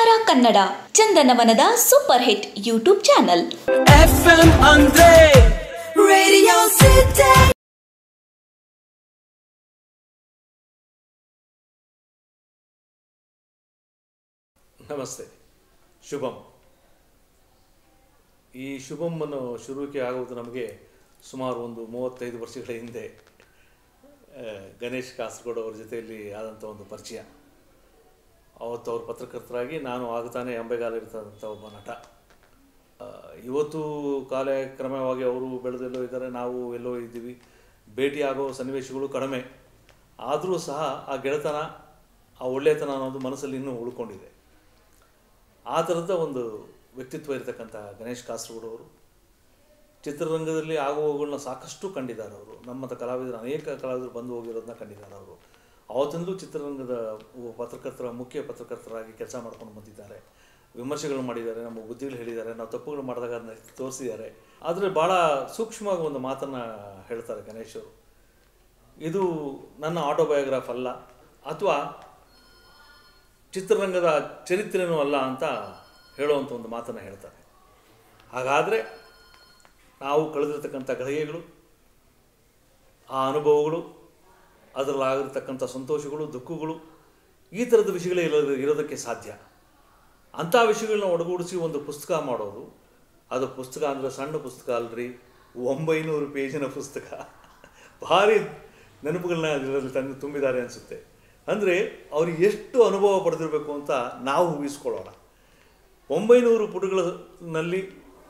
ತಾರಾ ಕನ್ನಡ ಚಂದನವನದ super hit YouTube channel ನಮಸ್ತೆ ಶುಭಂ ಈ ಶುಭಮನ್ನು ಶುರುವಿಕೆ ಆಗುವುದು ನಮಗೆ ಸುಮಾರು ಒಂದು ಮೂವತ್ತೈದು ವರ್ಷಗಳ ಹಿಂದೆ ಗಣೇಶ್ ಕಾಸರಗೋಡು ಅವರ ಜೊತೆಯಲ್ಲಿ ಆದಂಥ ಒಂದು ಪರಿಚಯ ಅವತ್ತು ಅವ್ರ ಪತ್ರಕರ್ತರಾಗಿ ನಾನು ಆಗ್ತಾನೆ ಎಂಬೆಗಾಲ ಇರ್ತಕ್ಕಂಥ ಒಬ್ಬ ನಟ ಇವತ್ತು ಕ್ರಮವಾಗಿ ಅವರು ಬೆಳೆದೆಲ್ಲೋ ಇದ್ದಾರೆ ನಾವು ಎಲ್ಲೋ ಇದ್ದೀವಿ ಭೇಟಿ ಆಗೋ ಸನ್ನಿವೇಶಗಳು ಕಡಿಮೆ ಆದರೂ ಸಹ ಆ ಗೆಳೆತನ ಆ ಒಳ್ಳೆಯತನ ಅನ್ನೋದು ಮನಸ್ಸಲ್ಲಿ ಇನ್ನೂ ಉಳ್ಕೊಂಡಿದೆ ಆ ಥರದ ಒಂದು ವ್ಯಕ್ತಿತ್ವ ಇರತಕ್ಕಂಥ ಗಣೇಶ್ ಅವರು ಚಿತ್ರರಂಗದಲ್ಲಿ ಆಗುವಗಳನ್ನ ಸಾಕಷ್ಟು ಕಂಡಿದ್ದಾರೆ ಅವರು ನಮ್ಮಂಥ ಕಲಾವಿದರು ಅನೇಕ ಕಲಾವಿದರು ಬಂದು ಹೋಗಿರೋದನ್ನ ಕಂಡಿದ್ದಾರೆ ಅವರು ಅವತ್ತಿಂದಲೂ ಚಿತ್ರರಂಗದ ಪತ್ರಕರ್ತರ ಮುಖ್ಯ ಪತ್ರಕರ್ತರಾಗಿ ಕೆಲಸ ಮಾಡ್ಕೊಂಡು ಬಂದಿದ್ದಾರೆ ವಿಮರ್ಶೆಗಳು ಮಾಡಿದ್ದಾರೆ ನಮ್ಮ ಬುದ್ಧಿಗಳು ಹೇಳಿದ್ದಾರೆ ನಾವು ತಪ್ಪುಗಳು ಮಾಡಿದಾಗ ಅದನ್ನ ತೋರಿಸಿದ್ದಾರೆ ಆದರೆ ಭಾಳ ಸೂಕ್ಷ್ಮವಾಗಿ ಒಂದು ಮಾತನ್ನು ಹೇಳ್ತಾರೆ ಗಣೇಶರು ಇದು ನನ್ನ ಆಟೋಬಯೋಗ್ರಾಫ್ ಅಲ್ಲ ಅಥವಾ ಚಿತ್ರರಂಗದ ಚರಿತ್ರೆನೂ ಅಲ್ಲ ಅಂತ ಹೇಳುವಂಥ ಒಂದು ಮಾತನ್ನು ಹೇಳ್ತಾರೆ ಹಾಗಾದರೆ ನಾವು ಕಳೆದಿರ್ತಕ್ಕಂಥ ಘಳಿಗೆಗಳು ಆ ಅನುಭವಗಳು ಅದರಲ್ಲಾಗಿರ್ತಕ್ಕಂಥ ಸಂತೋಷಗಳು ದುಃಖಗಳು ಈ ಥರದ ವಿಷಯಗಳೇ ಇರೋ ಇರೋದಕ್ಕೆ ಸಾಧ್ಯ ಅಂಥ ವಿಷಯಗಳನ್ನ ಒಡಗೂಡಿಸಿ ಒಂದು ಪುಸ್ತಕ ಮಾಡೋದು ಅದು ಪುಸ್ತಕ ಅಂದರೆ ಸಣ್ಣ ಪುಸ್ತಕ ಅಲ್ಲರಿ ಒಂಬೈನೂರು ಪೇಜಿನ ಪುಸ್ತಕ ಭಾರಿ ನೆನಪುಗಳನ್ನ ಅದರಲ್ಲಿ ತಂದು ತುಂಬಿದ್ದಾರೆ ಅನಿಸುತ್ತೆ ಅಂದರೆ ಅವ್ರಿಗೆ ಎಷ್ಟು ಅನುಭವ ಪಡೆದಿರಬೇಕು ಅಂತ ನಾವು ಊಹಿಸ್ಕೊಳ್ಳೋಣ ಒಂಬೈನೂರು ಪುಟಗಳಲ್ಲಿ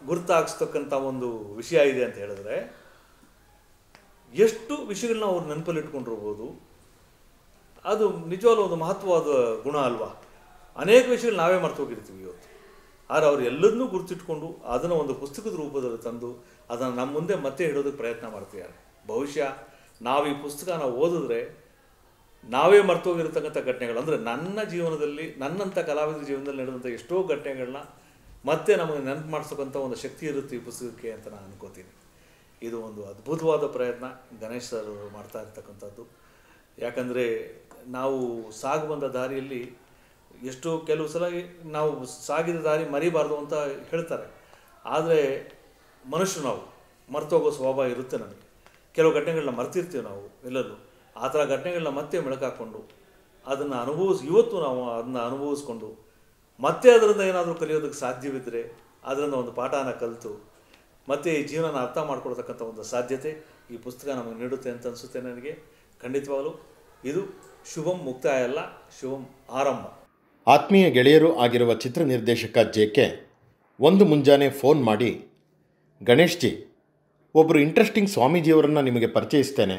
ಗುರುತಾಗಿಸ್ತಕ್ಕಂಥ ಒಂದು ವಿಷಯ ಇದೆ ಅಂತ ಹೇಳಿದ್ರೆ ಎಷ್ಟು ವಿಷಯಗಳನ್ನ ಅವ್ರು ನೆನಪಲ್ಲಿ ಅದು ನಿಜವಾಗ್ಲೂ ಒಂದು ಮಹತ್ವವಾದ ಗುಣ ಅಲ್ವಾ ಅನೇಕ ವಿಷಯಗಳು ನಾವೇ ಮರ್ತು ಹೋಗಿರ್ತೀವಿ ಇವತ್ತು ಆದರೆ ಅವ್ರು ಎಲ್ಲದನ್ನೂ ಗುರುತಿಟ್ಕೊಂಡು ಅದನ್ನು ಒಂದು ಪುಸ್ತಕದ ರೂಪದಲ್ಲಿ ತಂದು ಅದನ್ನು ನಮ್ಮ ಮುಂದೆ ಮತ್ತೆ ಇಡೋದಕ್ಕೆ ಪ್ರಯತ್ನ ಮಾಡ್ತಿದ್ದಾರೆ ಬಹುಶಃ ನಾವು ಈ ಪುಸ್ತಕನ ಓದಿದ್ರೆ ನಾವೇ ಹೋಗಿರ್ತಕ್ಕಂಥ ಘಟನೆಗಳು ಅಂದರೆ ನನ್ನ ಜೀವನದಲ್ಲಿ ನನ್ನಂಥ ಕಲಾವಿದರ ಜೀವನದಲ್ಲಿ ನಡೆದಂಥ ಎಷ್ಟೋ ಘಟನೆಗಳನ್ನ ಮತ್ತೆ ನಮಗೆ ನೆನಪು ಮಾಡಿಸ್ತಕ್ಕಂಥ ಒಂದು ಶಕ್ತಿ ಇರುತ್ತೆ ಈ ಪುಸ್ತಕಕ್ಕೆ ಅಂತ ನಾನು ಅನ್ಕೋತೀನಿ ಇದು ಒಂದು ಅದ್ಭುತವಾದ ಪ್ರಯತ್ನ ಗಣೇಶ್ ಸರ್ ಮಾಡ್ತಾ ಇರ್ತಕ್ಕಂಥದ್ದು ಯಾಕಂದರೆ ನಾವು ಸಾಗು ಬಂದ ದಾರಿಯಲ್ಲಿ ಎಷ್ಟು ಕೆಲವು ಸಲ ನಾವು ಸಾಗಿದ ದಾರಿ ಮರಿಬಾರ್ದು ಅಂತ ಹೇಳ್ತಾರೆ ಆದರೆ ಮನುಷ್ಯರು ನಾವು ಮರ್ತೋಗೋ ಸ್ವಭಾವ ಇರುತ್ತೆ ನನಗೆ ಕೆಲವು ಘಟನೆಗಳನ್ನ ಮರ್ತಿರ್ತೀವಿ ನಾವು ಎಲ್ಲರೂ ಆ ಥರ ಘಟನೆಗಳನ್ನ ಮತ್ತೆ ಮೆಳಕಾಕ್ಕೊಂಡು ಅದನ್ನು ಅನುಭವಿಸಿ ಇವತ್ತು ನಾವು ಅದನ್ನು ಅನುಭವಿಸ್ಕೊಂಡು ಮತ್ತೆ ಅದರಿಂದ ಏನಾದರೂ ಕಲಿಯೋದಕ್ಕೆ ಸಾಧ್ಯವಿದ್ದರೆ ಅದರಿಂದ ಒಂದು ಪಾಠನ ಕಲಿತು ಮತ್ತು ಈ ಜೀವನನ ಅರ್ಥ ಮಾಡ್ಕೊಳ್ತಕ್ಕಂಥ ಒಂದು ಸಾಧ್ಯತೆ ಈ ಪುಸ್ತಕ ನಮಗೆ ನೀಡುತ್ತೆ ಅಂತ ಅನಿಸುತ್ತೆ ನನಗೆ ಖಂಡಿತವಾಗಲೂ ಇದು ಶುಭಂ ಮುಕ್ತಾಯ ಅಲ್ಲ ಶುಭಂ ಆರಂಭ ಆತ್ಮೀಯ ಗೆಳೆಯರು ಆಗಿರುವ ಚಿತ್ರ ನಿರ್ದೇಶಕ ಜೆ ಕೆ ಒಂದು ಮುಂಜಾನೆ ಫೋನ್ ಮಾಡಿ ಗಣೇಶ್ ಜಿ ಒಬ್ಬರು ಇಂಟ್ರೆಸ್ಟಿಂಗ್ ಸ್ವಾಮೀಜಿಯವರನ್ನು ನಿಮಗೆ ಪರಿಚಯಿಸ್ತೇನೆ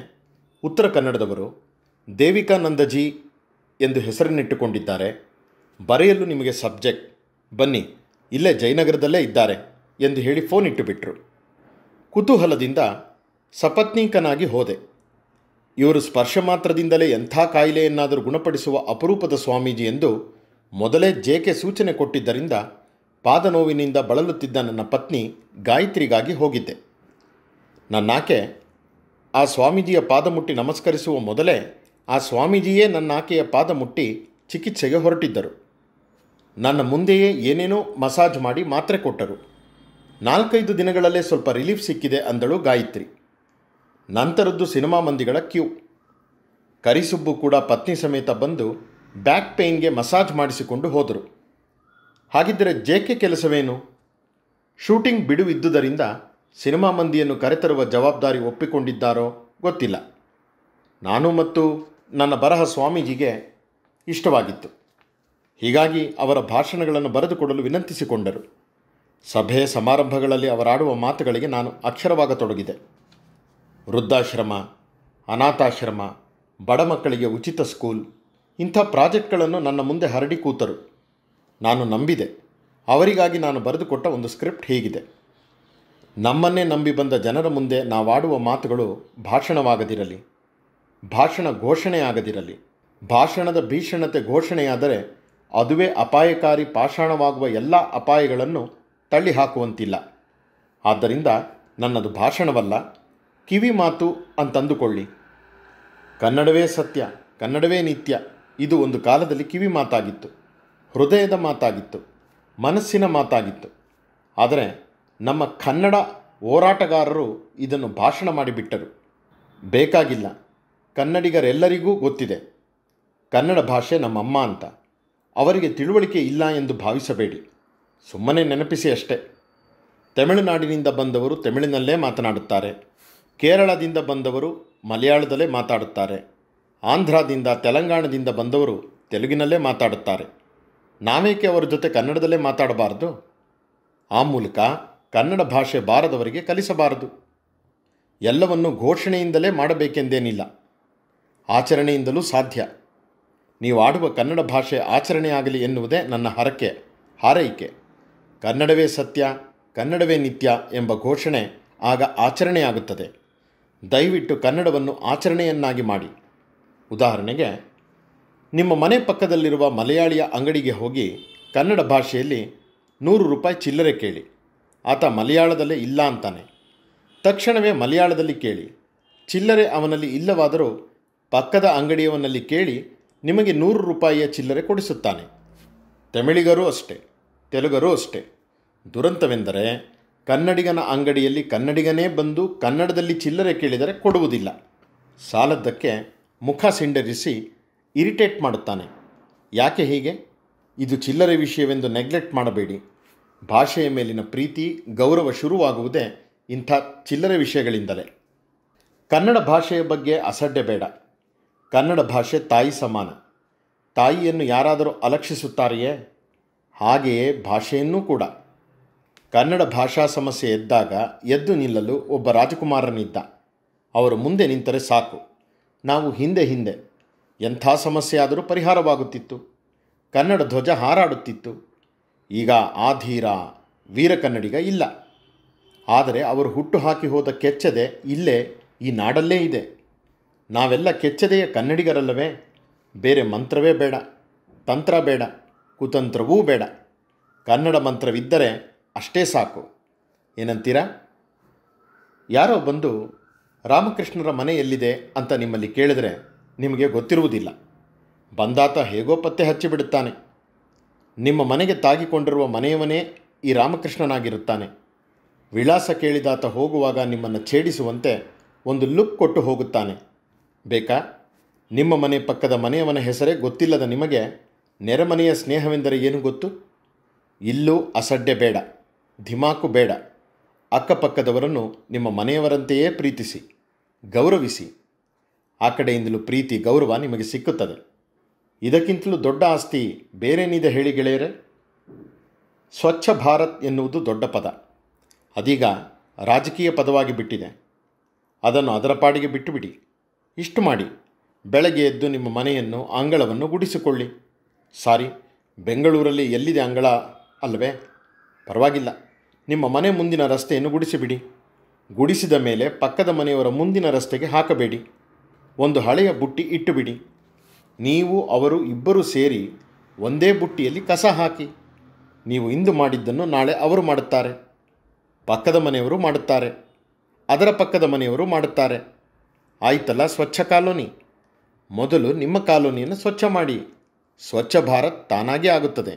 ಉತ್ತರ ಕನ್ನಡದವರು ದೇವಿಕಾನಂದಜಿ ಎಂದು ಹೆಸರನ್ನಿಟ್ಟುಕೊಂಡಿದ್ದಾರೆ ಬರೆಯಲು ನಿಮಗೆ ಸಬ್ಜೆಕ್ಟ್ ಬನ್ನಿ ಇಲ್ಲೇ ಜಯನಗರದಲ್ಲೇ ಇದ್ದಾರೆ ಎಂದು ಹೇಳಿ ಫೋನ್ ಇಟ್ಟುಬಿಟ್ರು ಕುತೂಹಲದಿಂದ ಸಪತ್ನೀಕನಾಗಿ ಹೋದೆ ಇವರು ಸ್ಪರ್ಶ ಮಾತ್ರದಿಂದಲೇ ಎಂಥ ಕಾಯಿಲೆಯನ್ನಾದರೂ ಗುಣಪಡಿಸುವ ಅಪರೂಪದ ಸ್ವಾಮೀಜಿ ಎಂದು ಮೊದಲೇ ಜೇಕೆ ಸೂಚನೆ ಕೊಟ್ಟಿದ್ದರಿಂದ ಪಾದನೋವಿನಿಂದ ಬಳಲುತ್ತಿದ್ದ ನನ್ನ ಪತ್ನಿ ಗಾಯತ್ರಿಗಾಗಿ ಹೋಗಿದ್ದೆ ನನ್ನಾಕೆ ಆ ಸ್ವಾಮೀಜಿಯ ಪಾದ ಮುಟ್ಟಿ ನಮಸ್ಕರಿಸುವ ಮೊದಲೇ ಆ ಸ್ವಾಮೀಜಿಯೇ ನನ್ನಾಕೆಯ ಪಾದ ಮುಟ್ಟಿ ಚಿಕಿತ್ಸೆಗೆ ಹೊರಟಿದ್ದರು ನನ್ನ ಮುಂದೆಯೇ ಏನೇನೋ ಮಸಾಜ್ ಮಾಡಿ ಮಾತ್ರೆ ಕೊಟ್ಟರು ನಾಲ್ಕೈದು ದಿನಗಳಲ್ಲೇ ಸ್ವಲ್ಪ ರಿಲೀಫ್ ಸಿಕ್ಕಿದೆ ಅಂದಳು ಗಾಯತ್ರಿ ನಂತರದ್ದು ಸಿನಿಮಾ ಮಂದಿಗಳ ಕ್ಯೂ ಕರಿಸುಬ್ಬು ಕೂಡ ಪತ್ನಿ ಸಮೇತ ಬಂದು ಬ್ಯಾಕ್ ಪೇಯ್ನ್ಗೆ ಮಸಾಜ್ ಮಾಡಿಸಿಕೊಂಡು ಹೋದರು ಹಾಗಿದ್ದರೆ ಕೆ ಕೆಲಸವೇನು ಶೂಟಿಂಗ್ ಬಿಡುವಿದ್ದುದರಿಂದ ಸಿನಿಮಾ ಮಂದಿಯನ್ನು ಕರೆತರುವ ಜವಾಬ್ದಾರಿ ಒಪ್ಪಿಕೊಂಡಿದ್ದಾರೋ ಗೊತ್ತಿಲ್ಲ ನಾನು ಮತ್ತು ನನ್ನ ಬರಹ ಸ್ವಾಮೀಜಿಗೆ ಇಷ್ಟವಾಗಿತ್ತು ಹೀಗಾಗಿ ಅವರ ಭಾಷಣಗಳನ್ನು ಬರೆದುಕೊಡಲು ವಿನಂತಿಸಿಕೊಂಡರು ಸಭೆ ಸಮಾರಂಭಗಳಲ್ಲಿ ಅವರಾಡುವ ಮಾತುಗಳಿಗೆ ನಾನು ಅಕ್ಷರವಾಗತೊಡಗಿದೆ ವೃದ್ಧಾಶ್ರಮ ಅನಾಥಾಶ್ರಮ ಬಡ ಮಕ್ಕಳಿಗೆ ಉಚಿತ ಸ್ಕೂಲ್ ಇಂಥ ಪ್ರಾಜೆಕ್ಟ್ಗಳನ್ನು ನನ್ನ ಮುಂದೆ ಹರಡಿ ಕೂತರು ನಾನು ನಂಬಿದೆ ಅವರಿಗಾಗಿ ನಾನು ಬರೆದುಕೊಟ್ಟ ಒಂದು ಸ್ಕ್ರಿಪ್ಟ್ ಹೀಗಿದೆ ನಮ್ಮನ್ನೇ ನಂಬಿ ಬಂದ ಜನರ ಮುಂದೆ ನಾವಾಡುವ ಮಾತುಗಳು ಭಾಷಣವಾಗದಿರಲಿ ಭಾಷಣ ಘೋಷಣೆಯಾಗದಿರಲಿ ಭಾಷಣದ ಭೀಷಣತೆ ಘೋಷಣೆಯಾದರೆ ಅದುವೇ ಅಪಾಯಕಾರಿ ಪಾಷಾಣವಾಗುವ ಎಲ್ಲ ಅಪಾಯಗಳನ್ನು ತಳ್ಳಿ ಹಾಕುವಂತಿಲ್ಲ ಆದ್ದರಿಂದ ನನ್ನದು ಭಾಷಣವಲ್ಲ ಕಿವಿ ಮಾತು ಅಂತಂದುಕೊಳ್ಳಿ ಕನ್ನಡವೇ ಸತ್ಯ ಕನ್ನಡವೇ ನಿತ್ಯ ಇದು ಒಂದು ಕಾಲದಲ್ಲಿ ಕಿವಿ ಮಾತಾಗಿತ್ತು ಹೃದಯದ ಮಾತಾಗಿತ್ತು ಮನಸ್ಸಿನ ಮಾತಾಗಿತ್ತು ಆದರೆ ನಮ್ಮ ಕನ್ನಡ ಹೋರಾಟಗಾರರು ಇದನ್ನು ಭಾಷಣ ಮಾಡಿಬಿಟ್ಟರು ಬೇಕಾಗಿಲ್ಲ ಕನ್ನಡಿಗರೆಲ್ಲರಿಗೂ ಗೊತ್ತಿದೆ ಕನ್ನಡ ಭಾಷೆ ನಮ್ಮಮ್ಮ ಅಂತ ಅವರಿಗೆ ತಿಳುವಳಿಕೆ ಇಲ್ಲ ಎಂದು ಭಾವಿಸಬೇಡಿ ಸುಮ್ಮನೆ ನೆನಪಿಸಿ ಅಷ್ಟೆ ತಮಿಳುನಾಡಿನಿಂದ ಬಂದವರು ತಮಿಳಿನಲ್ಲೇ ಮಾತನಾಡುತ್ತಾರೆ ಕೇರಳದಿಂದ ಬಂದವರು ಮಲಯಾಳದಲ್ಲೇ ಮಾತಾಡುತ್ತಾರೆ ಆಂಧ್ರದಿಂದ ತೆಲಂಗಾಣದಿಂದ ಬಂದವರು ತೆಲುಗಿನಲ್ಲೇ ಮಾತಾಡುತ್ತಾರೆ ನಾವೇಕೆ ಅವರ ಜೊತೆ ಕನ್ನಡದಲ್ಲೇ ಮಾತಾಡಬಾರದು ಆ ಮೂಲಕ ಕನ್ನಡ ಭಾಷೆ ಬಾರದವರಿಗೆ ಕಲಿಸಬಾರದು ಎಲ್ಲವನ್ನು ಘೋಷಣೆಯಿಂದಲೇ ಮಾಡಬೇಕೆಂದೇನಿಲ್ಲ ಆಚರಣೆಯಿಂದಲೂ ಸಾಧ್ಯ ನೀವು ಆಡುವ ಕನ್ನಡ ಭಾಷೆ ಆಚರಣೆಯಾಗಲಿ ಎನ್ನುವುದೇ ನನ್ನ ಹರಕೆ ಹಾರೈಕೆ ಕನ್ನಡವೇ ಸತ್ಯ ಕನ್ನಡವೇ ನಿತ್ಯ ಎಂಬ ಘೋಷಣೆ ಆಗ ಆಚರಣೆಯಾಗುತ್ತದೆ ದಯವಿಟ್ಟು ಕನ್ನಡವನ್ನು ಆಚರಣೆಯನ್ನಾಗಿ ಮಾಡಿ ಉದಾಹರಣೆಗೆ ನಿಮ್ಮ ಮನೆ ಪಕ್ಕದಲ್ಲಿರುವ ಮಲಯಾಳಿಯ ಅಂಗಡಿಗೆ ಹೋಗಿ ಕನ್ನಡ ಭಾಷೆಯಲ್ಲಿ ನೂರು ರೂಪಾಯಿ ಚಿಲ್ಲರೆ ಕೇಳಿ ಆತ ಮಲಯಾಳದಲ್ಲೇ ಇಲ್ಲ ಅಂತಾನೆ ತಕ್ಷಣವೇ ಮಲಯಾಳದಲ್ಲಿ ಕೇಳಿ ಚಿಲ್ಲರೆ ಅವನಲ್ಲಿ ಇಲ್ಲವಾದರೂ ಪಕ್ಕದ ಅಂಗಡಿಯವನಲ್ಲಿ ಕೇಳಿ ನಿಮಗೆ ನೂರು ರೂಪಾಯಿಯ ಚಿಲ್ಲರೆ ಕೊಡಿಸುತ್ತಾನೆ ತಮಿಳಿಗರೂ ಅಷ್ಟೇ ತೆಲುಗರು ಅಷ್ಟೇ ದುರಂತವೆಂದರೆ ಕನ್ನಡಿಗನ ಅಂಗಡಿಯಲ್ಲಿ ಕನ್ನಡಿಗನೇ ಬಂದು ಕನ್ನಡದಲ್ಲಿ ಚಿಲ್ಲರೆ ಕೇಳಿದರೆ ಕೊಡುವುದಿಲ್ಲ ಸಾಲದ್ದಕ್ಕೆ ಮುಖ ಸಿಂಡರಿಸಿ ಇರಿಟೇಟ್ ಮಾಡುತ್ತಾನೆ ಯಾಕೆ ಹೀಗೆ ಇದು ಚಿಲ್ಲರೆ ವಿಷಯವೆಂದು ನೆಗ್ಲೆಕ್ಟ್ ಮಾಡಬೇಡಿ ಭಾಷೆಯ ಮೇಲಿನ ಪ್ರೀತಿ ಗೌರವ ಶುರುವಾಗುವುದೇ ಇಂಥ ಚಿಲ್ಲರೆ ವಿಷಯಗಳಿಂದಲೇ ಕನ್ನಡ ಭಾಷೆಯ ಬಗ್ಗೆ ಅಸಡ್ಡೆ ಬೇಡ ಕನ್ನಡ ಭಾಷೆ ತಾಯಿ ಸಮಾನ ತಾಯಿಯನ್ನು ಯಾರಾದರೂ ಅಲಕ್ಷಿಸುತ್ತಾರೆಯೇ ಹಾಗೆಯೇ ಭಾಷೆಯನ್ನೂ ಕೂಡ ಕನ್ನಡ ಭಾಷಾ ಸಮಸ್ಯೆ ಎದ್ದಾಗ ಎದ್ದು ನಿಲ್ಲಲು ಒಬ್ಬ ರಾಜಕುಮಾರನಿದ್ದ ಅವರು ಮುಂದೆ ನಿಂತರೆ ಸಾಕು ನಾವು ಹಿಂದೆ ಹಿಂದೆ ಎಂಥ ಸಮಸ್ಯೆಯಾದರೂ ಪರಿಹಾರವಾಗುತ್ತಿತ್ತು ಕನ್ನಡ ಧ್ವಜ ಹಾರಾಡುತ್ತಿತ್ತು ಈಗ ಆ ಧೀರ ವೀರ ಕನ್ನಡಿಗ ಇಲ್ಲ ಆದರೆ ಅವರು ಹುಟ್ಟು ಹಾಕಿ ಹೋದ ಕೆಚ್ಚದೆ ಇಲ್ಲೇ ಈ ನಾಡಲ್ಲೇ ಇದೆ ನಾವೆಲ್ಲ ಕೆಚ್ಚದೆಯ ಕನ್ನಡಿಗರಲ್ಲವೇ ಬೇರೆ ಮಂತ್ರವೇ ಬೇಡ ತಂತ್ರ ಬೇಡ ಕುತಂತ್ರವೂ ಬೇಡ ಕನ್ನಡ ಮಂತ್ರವಿದ್ದರೆ ಅಷ್ಟೇ ಸಾಕು ಏನಂತೀರಾ ಯಾರೋ ಬಂದು ರಾಮಕೃಷ್ಣರ ಮನೆ ಎಲ್ಲಿದೆ ಅಂತ ನಿಮ್ಮಲ್ಲಿ ಕೇಳಿದರೆ ನಿಮಗೆ ಗೊತ್ತಿರುವುದಿಲ್ಲ ಬಂದಾತ ಹೇಗೋ ಪತ್ತೆ ಹಚ್ಚಿಬಿಡುತ್ತಾನೆ ನಿಮ್ಮ ಮನೆಗೆ ತಾಗಿಕೊಂಡಿರುವ ಮನೆಯವನೇ ಈ ರಾಮಕೃಷ್ಣನಾಗಿರುತ್ತಾನೆ ವಿಳಾಸ ಕೇಳಿದಾತ ಹೋಗುವಾಗ ನಿಮ್ಮನ್ನು ಛೇಡಿಸುವಂತೆ ಒಂದು ಲುಕ್ ಕೊಟ್ಟು ಹೋಗುತ್ತಾನೆ ಬೇಕಾ ನಿಮ್ಮ ಮನೆ ಪಕ್ಕದ ಮನೆಯವನ ಹೆಸರೇ ಗೊತ್ತಿಲ್ಲದ ನಿಮಗೆ ನೆರೆಮನೆಯ ಸ್ನೇಹವೆಂದರೆ ಏನು ಗೊತ್ತು ಇಲ್ಲೂ ಅಸಡ್ಡೆ ಬೇಡ ಧಿಮಾಕು ಬೇಡ ಅಕ್ಕಪಕ್ಕದವರನ್ನು ನಿಮ್ಮ ಮನೆಯವರಂತೆಯೇ ಪ್ರೀತಿಸಿ ಗೌರವಿಸಿ ಆ ಕಡೆಯಿಂದಲೂ ಪ್ರೀತಿ ಗೌರವ ನಿಮಗೆ ಸಿಕ್ಕುತ್ತದೆ ಇದಕ್ಕಿಂತಲೂ ದೊಡ್ಡ ಆಸ್ತಿ ಬೇರೇನಿದೆ ಹೇಳಿ ಗೆಳೆಯರೆ ಸ್ವಚ್ಛ ಭಾರತ್ ಎನ್ನುವುದು ದೊಡ್ಡ ಪದ ಅದೀಗ ರಾಜಕೀಯ ಪದವಾಗಿ ಬಿಟ್ಟಿದೆ ಅದನ್ನು ಅದರ ಪಾಡಿಗೆ ಬಿಟ್ಟುಬಿಡಿ ಇಷ್ಟು ಮಾಡಿ ಬೆಳಗ್ಗೆ ಎದ್ದು ನಿಮ್ಮ ಮನೆಯನ್ನು ಅಂಗಳವನ್ನು ಗುಡಿಸಿಕೊಳ್ಳಿ ಸಾರಿ ಬೆಂಗಳೂರಲ್ಲಿ ಎಲ್ಲಿದೆ ಅಂಗಳ ಅಲ್ಲವೇ ಪರವಾಗಿಲ್ಲ ನಿಮ್ಮ ಮನೆ ಮುಂದಿನ ರಸ್ತೆಯನ್ನು ಗುಡಿಸಿಬಿಡಿ ಗುಡಿಸಿದ ಮೇಲೆ ಪಕ್ಕದ ಮನೆಯವರ ಮುಂದಿನ ರಸ್ತೆಗೆ ಹಾಕಬೇಡಿ ಒಂದು ಹಳೆಯ ಬುಟ್ಟಿ ಇಟ್ಟುಬಿಡಿ ನೀವು ಅವರು ಇಬ್ಬರು ಸೇರಿ ಒಂದೇ ಬುಟ್ಟಿಯಲ್ಲಿ ಕಸ ಹಾಕಿ ನೀವು ಇಂದು ಮಾಡಿದ್ದನ್ನು ನಾಳೆ ಅವರು ಮಾಡುತ್ತಾರೆ ಪಕ್ಕದ ಮನೆಯವರು ಮಾಡುತ್ತಾರೆ ಅದರ ಪಕ್ಕದ ಮನೆಯವರು ಮಾಡುತ್ತಾರೆ ಆಯ್ತಲ್ಲ ಸ್ವಚ್ಛ ಕಾಲೋನಿ ಮೊದಲು ನಿಮ್ಮ ಕಾಲೋನಿಯನ್ನು ಸ್ವಚ್ಛ ಮಾಡಿ ಸ್ವಚ್ಛ ಭಾರತ್ ತಾನಾಗೇ ಆಗುತ್ತದೆ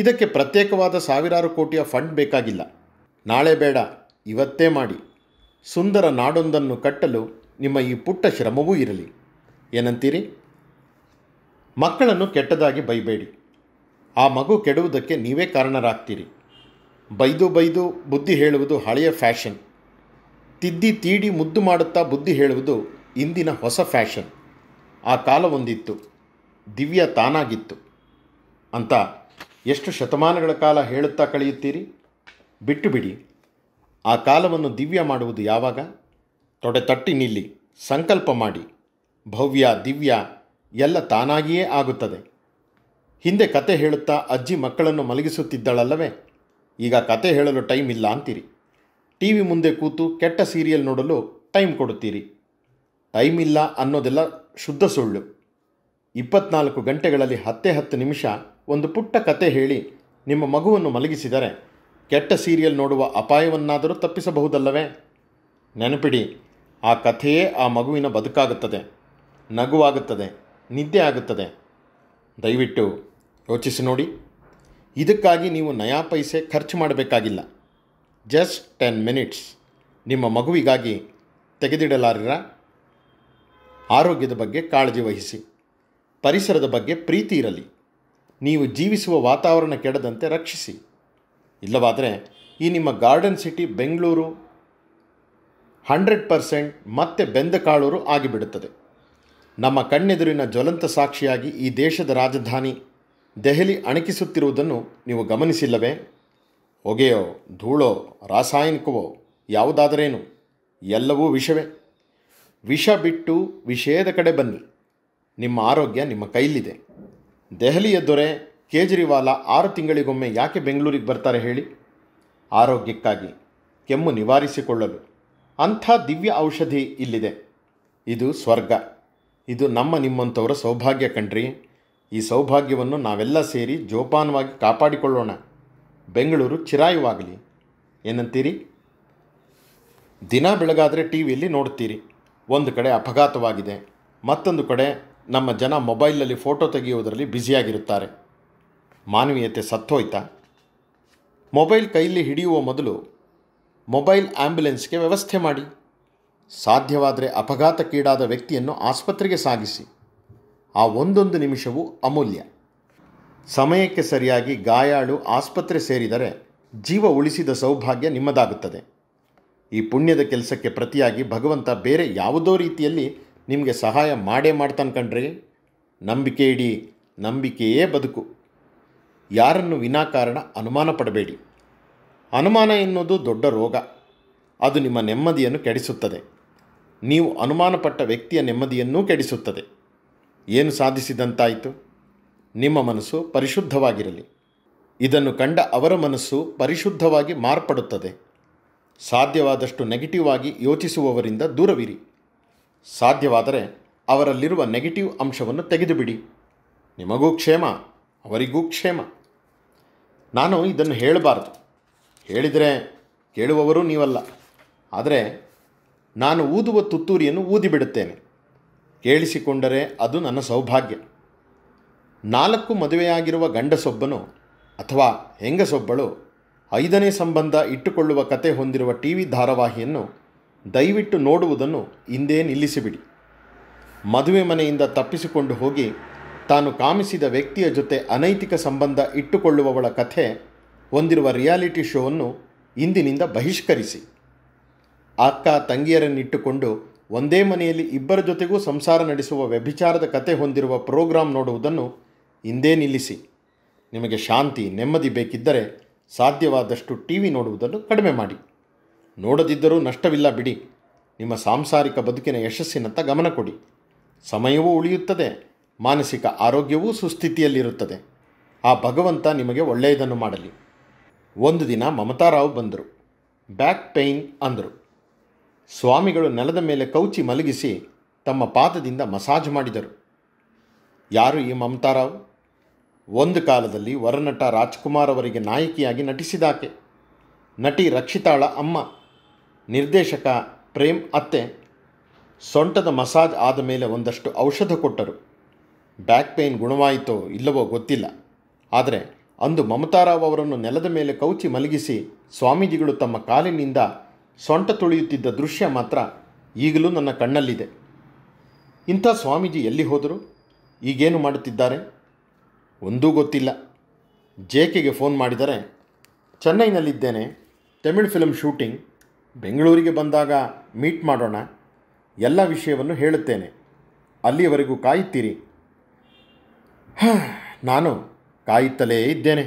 ಇದಕ್ಕೆ ಪ್ರತ್ಯೇಕವಾದ ಸಾವಿರಾರು ಕೋಟಿಯ ಫಂಡ್ ಬೇಕಾಗಿಲ್ಲ ನಾಳೆ ಬೇಡ ಇವತ್ತೇ ಮಾಡಿ ಸುಂದರ ನಾಡೊಂದನ್ನು ಕಟ್ಟಲು ನಿಮ್ಮ ಈ ಪುಟ್ಟ ಶ್ರಮವೂ ಇರಲಿ ಏನಂತೀರಿ ಮಕ್ಕಳನ್ನು ಕೆಟ್ಟದಾಗಿ ಬೈಬೇಡಿ ಆ ಮಗು ಕೆಡುವುದಕ್ಕೆ ನೀವೇ ಕಾರಣರಾಗ್ತೀರಿ ಬೈದು ಬೈದು ಬುದ್ಧಿ ಹೇಳುವುದು ಹಳೆಯ ಫ್ಯಾಷನ್ ತಿದ್ದಿ ತೀಡಿ ಮುದ್ದು ಮಾಡುತ್ತಾ ಬುದ್ಧಿ ಹೇಳುವುದು ಇಂದಿನ ಹೊಸ ಫ್ಯಾಷನ್ ಆ ಕಾಲವೊಂದಿತ್ತು ದಿವ್ಯ ತಾನಾಗಿತ್ತು ಅಂತ ಎಷ್ಟು ಶತಮಾನಗಳ ಕಾಲ ಹೇಳುತ್ತಾ ಕಳೆಯುತ್ತೀರಿ ಬಿಟ್ಟು ಬಿಡಿ ಆ ಕಾಲವನ್ನು ದಿವ್ಯ ಮಾಡುವುದು ಯಾವಾಗ ತೊಡೆತಟ್ಟಿ ನಿಲ್ಲಿ ಸಂಕಲ್ಪ ಮಾಡಿ ಭವ್ಯ ದಿವ್ಯ ಎಲ್ಲ ತಾನಾಗಿಯೇ ಆಗುತ್ತದೆ ಹಿಂದೆ ಕತೆ ಹೇಳುತ್ತಾ ಅಜ್ಜಿ ಮಕ್ಕಳನ್ನು ಮಲಗಿಸುತ್ತಿದ್ದಳಲ್ಲವೇ ಈಗ ಕತೆ ಹೇಳಲು ಟೈಮ್ ಇಲ್ಲ ಅಂತೀರಿ ಟಿ ವಿ ಮುಂದೆ ಕೂತು ಕೆಟ್ಟ ಸೀರಿಯಲ್ ನೋಡಲು ಟೈಮ್ ಕೊಡುತ್ತೀರಿ ಟೈಮ್ ಇಲ್ಲ ಅನ್ನೋದೆಲ್ಲ ಶುದ್ಧ ಸುಳ್ಳು ಇಪ್ಪತ್ನಾಲ್ಕು ಗಂಟೆಗಳಲ್ಲಿ ಹತ್ತೆ ಹತ್ತು ನಿಮಿಷ ಒಂದು ಪುಟ್ಟ ಕತೆ ಹೇಳಿ ನಿಮ್ಮ ಮಗುವನ್ನು ಮಲಗಿಸಿದರೆ ಕೆಟ್ಟ ಸೀರಿಯಲ್ ನೋಡುವ ಅಪಾಯವನ್ನಾದರೂ ತಪ್ಪಿಸಬಹುದಲ್ಲವೇ ನೆನಪಿಡಿ ಆ ಕಥೆಯೇ ಆ ಮಗುವಿನ ಬದುಕಾಗುತ್ತದೆ ನಗುವಾಗುತ್ತದೆ ನಿದ್ದೆ ಆಗುತ್ತದೆ ದಯವಿಟ್ಟು ಯೋಚಿಸಿ ನೋಡಿ ಇದಕ್ಕಾಗಿ ನೀವು ನಯಾ ಪೈಸೆ ಖರ್ಚು ಮಾಡಬೇಕಾಗಿಲ್ಲ ಜಸ್ಟ್ ಟೆನ್ ಮಿನಿಟ್ಸ್ ನಿಮ್ಮ ಮಗುವಿಗಾಗಿ ತೆಗೆದಿಡಲಾರಿರ ಆರೋಗ್ಯದ ಬಗ್ಗೆ ಕಾಳಜಿ ವಹಿಸಿ ಪರಿಸರದ ಬಗ್ಗೆ ಪ್ರೀತಿ ಇರಲಿ ನೀವು ಜೀವಿಸುವ ವಾತಾವರಣ ಕೆಡದಂತೆ ರಕ್ಷಿಸಿ ಇಲ್ಲವಾದರೆ ಈ ನಿಮ್ಮ garden city Bengaluru hundred percent ಮತ್ತೆ ಬೆಂದಕಾಳೂರು ಆಗಿಬಿಡುತ್ತದೆ ನಮ್ಮ ಕಣ್ಣೆದುರಿನ ಜ್ವಲಂತ ಸಾಕ್ಷಿಯಾಗಿ ಈ ದೇಶದ ರಾಜಧಾನಿ ದೆಹಲಿ ಅಣಕಿಸುತ್ತಿರುವುದನ್ನು ನೀವು ಗಮನಿಸಿಲ್ಲವೇ ಹೊಗೆಯೋ ಧೂಳೋ ರಾಸಾಯನಿಕವೋ ಯಾವುದಾದರೇನು ಎಲ್ಲವೂ ವಿಷವೇ ವಿಷ ಬಿಟ್ಟು ವಿಷಯದ ಕಡೆ ಬನ್ನಿ ನಿಮ್ಮ ಆರೋಗ್ಯ ನಿಮ್ಮ ಕೈಲಿದೆ ದೆಹಲಿಯ ದೊರೆ ಕೇಜ್ರಿವಾಲ ಆರು ತಿಂಗಳಿಗೊಮ್ಮೆ ಯಾಕೆ ಬೆಂಗಳೂರಿಗೆ ಬರ್ತಾರೆ ಹೇಳಿ ಆರೋಗ್ಯಕ್ಕಾಗಿ ಕೆಮ್ಮು ನಿವಾರಿಸಿಕೊಳ್ಳಲು ಅಂಥ ದಿವ್ಯ ಔಷಧಿ ಇಲ್ಲಿದೆ ಇದು ಸ್ವರ್ಗ ಇದು ನಮ್ಮ ನಿಮ್ಮಂಥವರ ಸೌಭಾಗ್ಯ ಕಣ್ರಿ ಈ ಸೌಭಾಗ್ಯವನ್ನು ನಾವೆಲ್ಲ ಸೇರಿ ಜೋಪಾನವಾಗಿ ಕಾಪಾಡಿಕೊಳ್ಳೋಣ ಬೆಂಗಳೂರು ಚಿರಾಯುವಾಗಲಿ ಏನಂತೀರಿ ದಿನ ಬೆಳಗಾದರೆ ಟಿ ವಿಯಲ್ಲಿ ನೋಡ್ತೀರಿ ಒಂದು ಕಡೆ ಅಪಘಾತವಾಗಿದೆ ಮತ್ತೊಂದು ಕಡೆ ನಮ್ಮ ಜನ ಮೊಬೈಲಲ್ಲಿ ಫೋಟೋ ತೆಗೆಯುವುದರಲ್ಲಿ ಬ್ಯುಸಿಯಾಗಿರುತ್ತಾರೆ ಮಾನವೀಯತೆ ಸತ್ತೋಯ್ತಾ ಮೊಬೈಲ್ ಕೈಯಲ್ಲಿ ಹಿಡಿಯುವ ಮೊದಲು ಮೊಬೈಲ್ ಆ್ಯಂಬುಲೆನ್ಸ್ಗೆ ವ್ಯವಸ್ಥೆ ಮಾಡಿ ಸಾಧ್ಯವಾದರೆ ಅಪಘಾತಕ್ಕೀಡಾದ ವ್ಯಕ್ತಿಯನ್ನು ಆಸ್ಪತ್ರೆಗೆ ಸಾಗಿಸಿ ಆ ಒಂದೊಂದು ನಿಮಿಷವೂ ಅಮೂಲ್ಯ ಸಮಯಕ್ಕೆ ಸರಿಯಾಗಿ ಗಾಯಾಳು ಆಸ್ಪತ್ರೆ ಸೇರಿದರೆ ಜೀವ ಉಳಿಸಿದ ಸೌಭಾಗ್ಯ ನಿಮ್ಮದಾಗುತ್ತದೆ ಈ ಪುಣ್ಯದ ಕೆಲಸಕ್ಕೆ ಪ್ರತಿಯಾಗಿ ಭಗವಂತ ಬೇರೆ ಯಾವುದೋ ರೀತಿಯಲ್ಲಿ ನಿಮಗೆ ಸಹಾಯ ಮಾಡೇ ಮಾಡ್ತಾನೆ ಕಣ್ರಿ ನಂಬಿಕೆ ಇಡಿ ನಂಬಿಕೆಯೇ ಬದುಕು ಯಾರನ್ನು ವಿನಾಕಾರಣ ಅನುಮಾನ ಪಡಬೇಡಿ ಅನುಮಾನ ಎನ್ನುವುದು ದೊಡ್ಡ ರೋಗ ಅದು ನಿಮ್ಮ ನೆಮ್ಮದಿಯನ್ನು ಕೆಡಿಸುತ್ತದೆ ನೀವು ಅನುಮಾನಪಟ್ಟ ವ್ಯಕ್ತಿಯ ನೆಮ್ಮದಿಯನ್ನೂ ಕೆಡಿಸುತ್ತದೆ ಏನು ಸಾಧಿಸಿದಂತಾಯಿತು ನಿಮ್ಮ ಮನಸ್ಸು ಪರಿಶುದ್ಧವಾಗಿರಲಿ ಇದನ್ನು ಕಂಡ ಅವರ ಮನಸ್ಸು ಪರಿಶುದ್ಧವಾಗಿ ಮಾರ್ಪಡುತ್ತದೆ ಸಾಧ್ಯವಾದಷ್ಟು ನೆಗೆಟಿವ್ ಆಗಿ ಯೋಚಿಸುವವರಿಂದ ದೂರವಿರಿ ಸಾಧ್ಯವಾದರೆ ಅವರಲ್ಲಿರುವ ನೆಗೆಟಿವ್ ಅಂಶವನ್ನು ತೆಗೆದುಬಿಡಿ ನಿಮಗೂ ಕ್ಷೇಮ ಅವರಿಗೂ ಕ್ಷೇಮ ನಾನು ಇದನ್ನು ಹೇಳಬಾರದು ಹೇಳಿದರೆ ಕೇಳುವವರು ನೀವಲ್ಲ ಆದರೆ ನಾನು ಊದುವ ತುತ್ತೂರಿಯನ್ನು ಊದಿಬಿಡುತ್ತೇನೆ ಕೇಳಿಸಿಕೊಂಡರೆ ಅದು ನನ್ನ ಸೌಭಾಗ್ಯ ನಾಲ್ಕು ಮದುವೆಯಾಗಿರುವ ಗಂಡಸೊಬ್ಬನು ಅಥವಾ ಹೆಂಗಸೊಬ್ಬಳು ಐದನೇ ಸಂಬಂಧ ಇಟ್ಟುಕೊಳ್ಳುವ ಕತೆ ಹೊಂದಿರುವ ಟಿ ವಿ ಧಾರಾವಾಹಿಯನ್ನು ದಯವಿಟ್ಟು ನೋಡುವುದನ್ನು ಇಂದೇ ನಿಲ್ಲಿಸಿಬಿಡಿ ಮದುವೆ ಮನೆಯಿಂದ ತಪ್ಪಿಸಿಕೊಂಡು ಹೋಗಿ ತಾನು ಕಾಮಿಸಿದ ವ್ಯಕ್ತಿಯ ಜೊತೆ ಅನೈತಿಕ ಸಂಬಂಧ ಇಟ್ಟುಕೊಳ್ಳುವವಳ ಕಥೆ ಹೊಂದಿರುವ ರಿಯಾಲಿಟಿ ಶೋವನ್ನು ಇಂದಿನಿಂದ ಬಹಿಷ್ಕರಿಸಿ ಅಕ್ಕ ತಂಗಿಯರನ್ನಿಟ್ಟುಕೊಂಡು ಒಂದೇ ಮನೆಯಲ್ಲಿ ಇಬ್ಬರ ಜೊತೆಗೂ ಸಂಸಾರ ನಡೆಸುವ ವ್ಯಭಿಚಾರದ ಕತೆ ಹೊಂದಿರುವ ಪ್ರೋಗ್ರಾಂ ನೋಡುವುದನ್ನು ಇಂದೇ ನಿಲ್ಲಿಸಿ ನಿಮಗೆ ಶಾಂತಿ ನೆಮ್ಮದಿ ಬೇಕಿದ್ದರೆ ಸಾಧ್ಯವಾದಷ್ಟು ಟಿ ವಿ ನೋಡುವುದನ್ನು ಕಡಿಮೆ ಮಾಡಿ ನೋಡದಿದ್ದರೂ ನಷ್ಟವಿಲ್ಲ ಬಿಡಿ ನಿಮ್ಮ ಸಾಂಸಾರಿಕ ಬದುಕಿನ ಯಶಸ್ಸಿನತ್ತ ಗಮನ ಕೊಡಿ ಸಮಯವೂ ಉಳಿಯುತ್ತದೆ ಮಾನಸಿಕ ಆರೋಗ್ಯವೂ ಸುಸ್ಥಿತಿಯಲ್ಲಿರುತ್ತದೆ ಆ ಭಗವಂತ ನಿಮಗೆ ಒಳ್ಳೆಯದನ್ನು ಮಾಡಲಿ ಒಂದು ದಿನ ಮಮತಾರಾವ್ ಬಂದರು ಬ್ಯಾಕ್ ಪೇಯ್ನ್ ಅಂದರು ಸ್ವಾಮಿಗಳು ನೆಲದ ಮೇಲೆ ಕೌಚಿ ಮಲಗಿಸಿ ತಮ್ಮ ಪಾದದಿಂದ ಮಸಾಜ್ ಮಾಡಿದರು ಯಾರು ಈ ಮಮತಾರಾವ್ ಒಂದು ಕಾಲದಲ್ಲಿ ವರನಟ ರಾಜ್ಕುಮಾರ್ ಅವರಿಗೆ ನಾಯಕಿಯಾಗಿ ನಟಿಸಿದಾಕೆ ನಟಿ ರಕ್ಷಿತಾಳ ಅಮ್ಮ ನಿರ್ದೇಶಕ ಪ್ರೇಮ್ ಅತ್ತೆ ಸೊಂಟದ ಮಸಾಜ್ ಆದ ಮೇಲೆ ಒಂದಷ್ಟು ಔಷಧ ಕೊಟ್ಟರು ಬ್ಯಾಕ್ ಪೇಯ್ನ್ ಗುಣವಾಯಿತೋ ಇಲ್ಲವೋ ಗೊತ್ತಿಲ್ಲ ಆದರೆ ಅಂದು ಮಮತಾರಾವ್ ಅವರನ್ನು ನೆಲದ ಮೇಲೆ ಕೌಚಿ ಮಲಗಿಸಿ ಸ್ವಾಮೀಜಿಗಳು ತಮ್ಮ ಕಾಲಿನಿಂದ ಸೊಂಟ ತುಳಿಯುತ್ತಿದ್ದ ದೃಶ್ಯ ಮಾತ್ರ ಈಗಲೂ ನನ್ನ ಕಣ್ಣಲ್ಲಿದೆ ಇಂಥ ಸ್ವಾಮೀಜಿ ಎಲ್ಲಿ ಹೋದರು ಈಗೇನು ಮಾಡುತ್ತಿದ್ದಾರೆ ಒಂದೂ ಗೊತ್ತಿಲ್ಲ ಜೆ ಕೆಗೆ ಫೋನ್ ಮಾಡಿದರೆ ಚೆನ್ನೈನಲ್ಲಿದ್ದೇನೆ ತಮಿಳ್ ಫಿಲಮ್ ಶೂಟಿಂಗ್ ಬೆಂಗಳೂರಿಗೆ ಬಂದಾಗ ಮೀಟ್ ಮಾಡೋಣ ಎಲ್ಲ ವಿಷಯವನ್ನು ಹೇಳುತ್ತೇನೆ ಅಲ್ಲಿಯವರೆಗೂ ಕಾಯುತ್ತೀರಿ ನಾನು ಕಾಯುತ್ತಲೇ ಇದ್ದೇನೆ